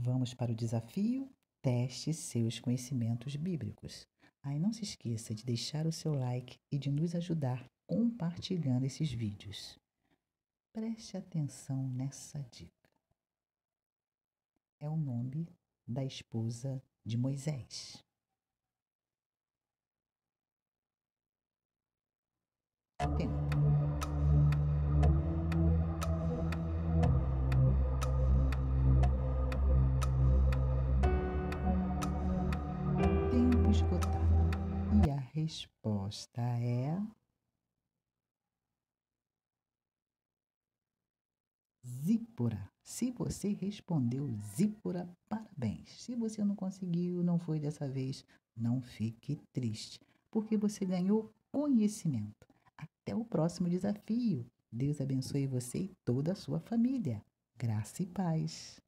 Vamos para o desafio? Teste seus conhecimentos bíblicos. Aí não se esqueça de deixar o seu like e de nos ajudar compartilhando esses vídeos. Preste atenção nessa dica. É o nome da esposa de Moisés. esgotado? E a resposta é. Zípora. Se você respondeu Zípora, parabéns. Se você não conseguiu, não foi dessa vez, não fique triste, porque você ganhou conhecimento. Até o próximo desafio. Deus abençoe você e toda a sua família. Graça e paz.